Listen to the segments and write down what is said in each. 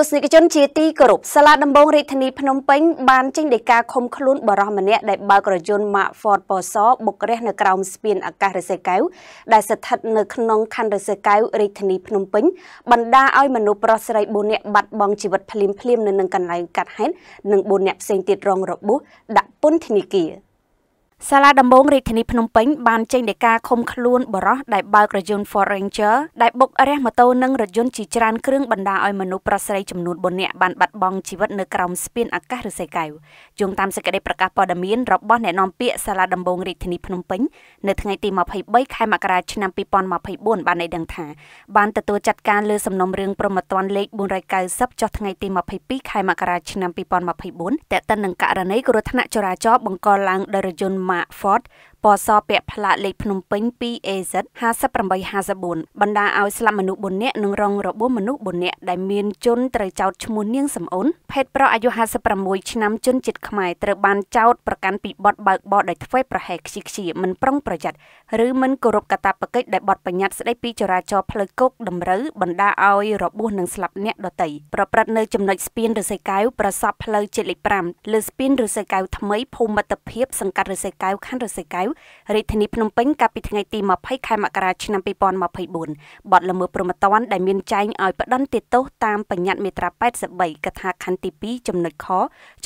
ទស្សនិកជនជាទីគោរពសាលាដំបងរាជធានីភ្នំពេញបានចេញដីកាឃុំខ្លួនបរិសម្នាក់ដែលបើករយន្ត Mark Ford ពសបុករះនៅក្រោមស្ពានអាកាសរិស័យកែវដែលស្ថិតនៅក្នុងខណ្ឌរិស័យកែវរាជធានីភ្នំពេញបណ្ដាឲ្យមនុស្សប្រុសស្រី4នាក់បាត់បង់ជីវិតភ្លាមៗនៅនឹងកន្លែងកាត់ហេតុនិង4នាក់ផ្សេងទៀតរងរបួសដាក់ពន្ធនាគារ។សាលាដំបងរាជធានីភ្នំពេញបានចេញដីកាឃុំខ្លួនបរោះដែលបើករយន្ត Ford Ranger ដែលបុករះម៉ូតូនិងរយន្តជាច្រើនគ្រឿងបណ្ដាឲ្យមនុស្សប្រុសស្រីចំនួន4នាក់បានបាត់បង់ជីវិតនៅក្រោមស្ពានអាកាសឬសីកែវយោងតាមសេចក្តីប្រកាសព័ត៌មានរបស់អ្នកនាំពាក្យសាលាដំបងរាជធានីភ្នំពេញនៅថ្ងៃទី23ខែមករាឆ្នាំ2024បានឲ្យដឹងថាបានទទួលចាត់ការលើសំណុំរឿងប្រមត្តនលេខ490ចុះថ្ងៃទី22ខែមករាឆ្នាំ2024តេតិននឹងករណីគ្រោះថ្នាក់ចរាចរណ៍បង្កឡើងដោយរយន្ត Mạ Ford ពណ៌សពាក់ផ្លាកលេខភ្នំពេញ 2AZ 5854បណ្ដាឲ្យស្លាប់មនុស្ស4នាក់និងរងរបួសមនុស្ស4នាក់ដែលមានជនត្រូវចោទឈ្មោះនាងសំអូនភេទប្រុសអាយុ56ឆ្នាំជនជាតិខ្មែរត្រូវបានចោទប្រកាន់ពីបទបើកបរដោយធ្វេសប្រហែសខ្ជិះខ្ជាមិនប្រុងប្រយ័ត្នឬមិនគោរពកាតព្វកិច្ចដែលបទបញ្ញត្តិស្ដីពីចរាចរណ៍ផ្លូវគោកតម្រូវបណ្ដាឲ្យរបួសនិងស្លាប់អ្នកដទៃប្រព្រឹត្តនៅចំណុចស្ពានរសីកែវប្រសពផ្លូវជាតិលេខ5លើស្ពានរសីកែវថ្មីភូមិមិត្តភាព សង្កាត់រសីកែវខណ្ឌរសីកែវរាជធានីភ្នំពេញកាលពីថ្ងៃទី20ខែមករាឆ្នាំ2024បទល្មើសព្រហ្មទណ្ឌដែលមានចែងឲ្យប្តឹងទោសតាមបញ្ញត្តិមាត្រា83កថាខណ្ឌទី2ចំណុចខ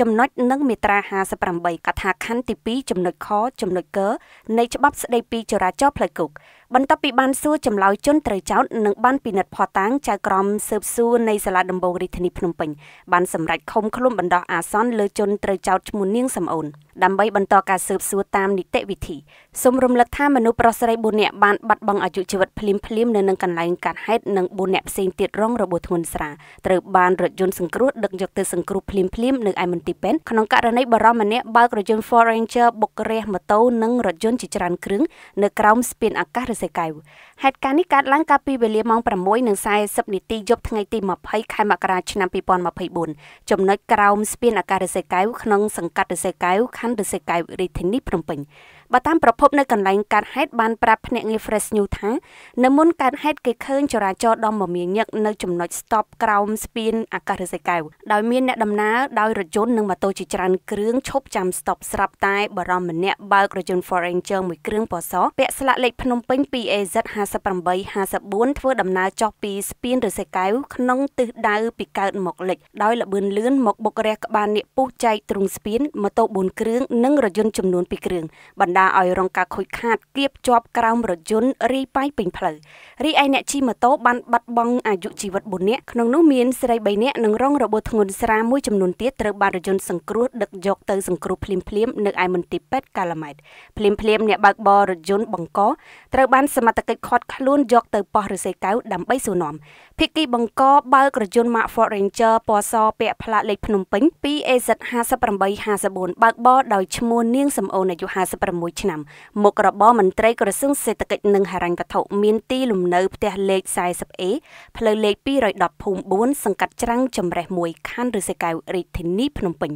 ចំណុចនិងមាត្រា58កថាខណ្ឌទី2ចំណុចខចំណុចកនៃច្បាប់ស្តីពីចរាចរណ៍ផ្លូវគោកបន្ទាប់ពីបានសួរចម្លើយជន ត្រូវចោទនិងបានពិនិត្យភស្តុតាងចៅក្រមស៊ើបសួរនៃសាលាដំបងរាជធានីភ្នំពេញបានសម្រេចឃុំខ្លួនបណ្ដោះអាសន្នលើជនត្រូវចោទឈ្មោះនាងសំអូនដើម្បីបន្តការស៊ើបសួរតាមនីតិវិធីសូមរំលឹកថាមនុស្សប្រុសស្រី4នាក់បានបាត់បង់អាយុជីវិតភ្លាមភ្លាមនៅនឹងកន្លែងកើតហេតុនិង4នាក់ផ្សេងទៀតរងរបួសធ្ងន់ស្រាលត្រូវបានរថយន្តសង្គ្រោះដឹកយកទៅសង្គ្រោះភ្លាមភ្លាមនៅឯមន្ទីរពេទ្យក្នុងករណីបរិមម្នាក់បើករថយន្ត Ford Ranger បុករះម៉ូតូនិងរថយន្តជាច្រើនគ្រឿងនៅក្រោមស្ពានអាកាសរិស័យកែវហេតុការណ៍នេះកើតឡើងកាលពីវេលាម៉ោង6:40នាទីយប់ថ្ងៃទី20ខែមករាឆ្នាំ2024ចំណុចក្រោមស្ពានអាកាសរិស័យកែវក្នុងសង្កាត់រិស័យកែវខខណ្ឌឫស្សីកែវរាជធានីភ្នំពេញបើតាមប្រភពនៅកន្លែងកើតហេតុបានប្រាប់ភ្នាក់ងារ Fresh News ថានៅមុនកើតហេតុគេឃើញចរាចរណ៍ដ៏មមាញឹកនៅចំណុច stop ក្រោមស្ពានអាកាសរសេកែវដោយមានអ្នកដំណើរដោយរថយន្តនិងម៉ូតូជាច្រើនគ្រឿងឈប់ចាំ stop ស្រាប់តែបារម្ភម្នាក់បើករថយន្ត Ford Ranger មួយគ្រឿងពណ៌សពាក់ស្លាកលេខភ្នំពេញ 2AZ 5854ធ្វើដំណើរចុះពីស្ពានរសេកែវក្នុងទិសដៅពីកើតមកលិចដោយលបឿនលឿនមកបុករះក្បាលនាគពុះចែកទ្រង់ស្ពានម៉ូតូ4គ្រឿងនិងរថយន្តចំនួន2គ្រឿងបណ្ដាដាឲ្យរងការខូចខាតគៀបជាប់ក្រោមរយន្តរាយប៉ាយពេញផ្លូវរីឯអ្នកជិះម៉ូតូបានបាត់បង់អាយុជីវិត4នាក់ក្នុងនោះមានស្រី3នាក់និងរងរបួសធ្ងន់ស្រាលមួយចំនួនទៀតត្រូវបានរយន្តសង្គ្រោះដឹកយកទៅសង្គ្រោះភ្លាមៗនៅឯមន្ទីរពេទ្យកាឡាម៉ែតភ្លាមៗអ្នកបើកបររយន្តបង្កត្រូវបានសមត្ថកិច្ចឃាត់ខ្លួនយកទៅប៉ោះរសេកៅដើម្បីសួរនាំភិក្ខីបង្កបើករយន្ត Mark Ford Ranger ពណ៌សពាក់ផ្លាកលេខភ្នំពេញ 2AZ 5854បើកបរដោយឈ្មោះនាងសំអូនអាយុ6ឆ្នាំមុខរបរមន្ត្រីក្រសួងសេដ្ឋកិច្ចនិងហិរញ្ញវត្ថុមានទីលំនៅផ្ទះលេខ 40A ផ្លូវលេខ210ភូមិ4សង្កាត់ច្រាំងចម្រេះ1ខណ្ឌឫស្សីកែវរាជធានីភ្នំពេញ